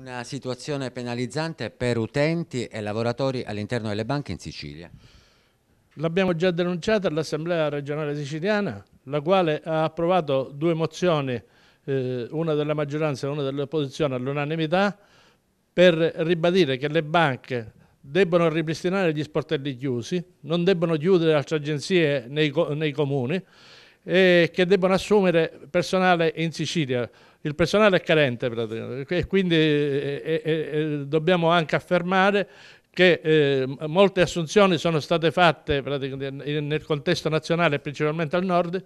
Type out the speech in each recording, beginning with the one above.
Una situazione penalizzante per utenti e lavoratori all'interno delle banche in Sicilia. L'abbiamo già denunciata all'Assemblea regionale siciliana, la quale ha approvato due mozioni, eh, una della maggioranza e una dell'opposizione all'unanimità, per ribadire che le banche debbono ripristinare gli sportelli chiusi, non debbono chiudere altre agenzie nei, nei comuni, e che devono assumere personale in Sicilia. Il personale è carente e quindi eh, eh, eh, eh, dobbiamo anche affermare che eh, molte assunzioni sono state fatte nel contesto nazionale, principalmente al nord,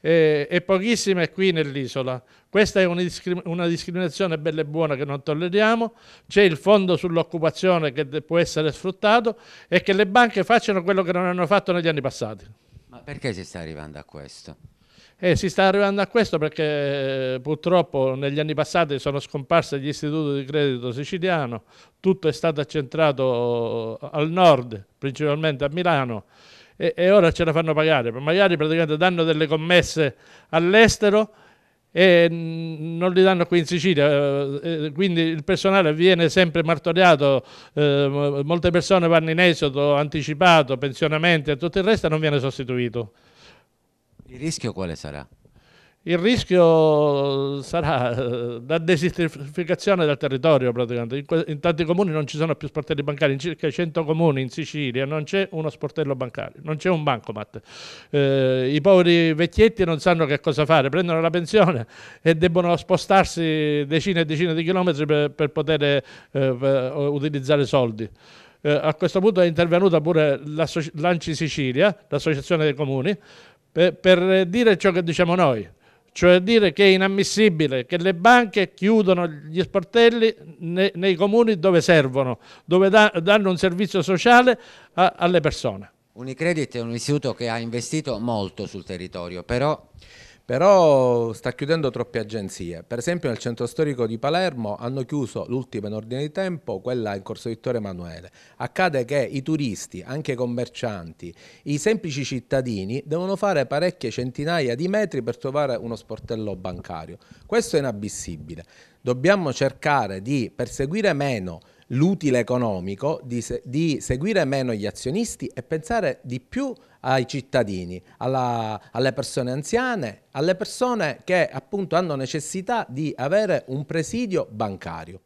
eh, e pochissime qui nell'isola. Questa è una discriminazione bella e buona che non tolleriamo, c'è il fondo sull'occupazione che può essere sfruttato e che le banche facciano quello che non hanno fatto negli anni passati. Ma perché si sta arrivando a questo? Eh, si sta arrivando a questo perché eh, purtroppo negli anni passati sono scomparsi gli istituti di credito siciliano, tutto è stato accentrato eh, al nord, principalmente a Milano, e, e ora ce la fanno pagare, magari praticamente danno delle commesse all'estero e mm, non li danno qui in Sicilia, eh, eh, quindi il personale viene sempre martoriato, eh, molte persone vanno in esodo, anticipato, pensionamenti e tutto il resto non viene sostituito. Il rischio quale sarà? il rischio sarà eh, la desertificazione del territorio praticamente. In, in, tanti comuni non ci sono più sportelli bancari, in circa 100 comuni in Sicilia non c'è uno sportello bancario, non c'è un bancomat. Eh, I poveri vecchietti non sanno che cosa fare, prendono la pensione e debbono spostarsi decine e decine di chilometri per, per poter eh, per utilizzare soldi. Eh, a questo punto è intervenuta pure l'Anci Sicilia, l'Associazione dei Comuni, per, per dire ciò che diciamo noi cioè dire che è inammissibile che le banche chiudono gli sportelli nei, nei comuni dove servono, dove da, danno un servizio sociale a, alle persone. Unicredit è un istituto che ha investito molto sul territorio, però però sta chiudendo troppe agenzie. Per esempio nel centro storico di Palermo hanno chiuso l'ultima in ordine di tempo, quella in Corso Vittorio Emanuele. Accade che i turisti, anche i commercianti, i semplici cittadini devono fare parecchie centinaia di metri per trovare uno sportello bancario. Questo è inabissibile. Dobbiamo cercare di perseguire meno l'utile economico, di, se, di, seguire meno gli azionisti e pensare di più ai cittadini, alla, alle persone anziane, alle persone che appunto hanno necessità di avere un presidio bancario.